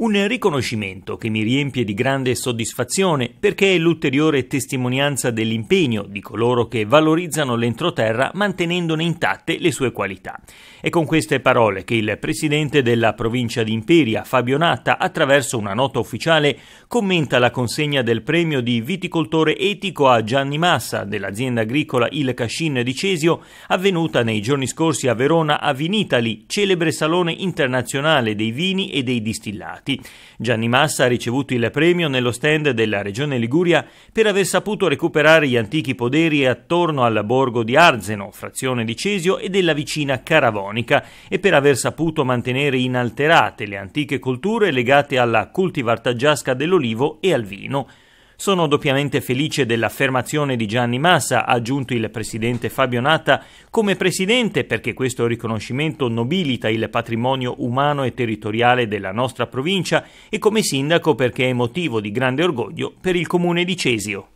Un riconoscimento che mi riempie di grande soddisfazione perché è l'ulteriore testimonianza dell'impegno di coloro che valorizzano l'entroterra mantenendone intatte le sue qualità. È con queste parole che il presidente della provincia di Imperia, Fabio Natta, attraverso una nota ufficiale commenta la consegna del premio di viticoltore etico a Gianni Massa dell'azienda agricola Il Cascin di Cesio, avvenuta nei giorni scorsi a Verona a Vinitali, celebre salone internazionale dei vini e dei distillati fatti. Gianni Massa ha ricevuto il premio nello stand della Regione Liguria per aver saputo recuperare gli antichi poderi attorno al borgo di Arzeno, frazione di Cesio, e della vicina Caravonica, e per aver saputo mantenere inalterate le antiche culture legate alla cultivar dell'olivo e al vino. Sono doppiamente felice dell'affermazione di Gianni Massa, ha aggiunto il presidente Fabio Natta, come presidente perché questo riconoscimento nobilita il patrimonio umano e territoriale della nostra provincia e come sindaco perché è motivo di grande orgoglio per il comune di Cesio.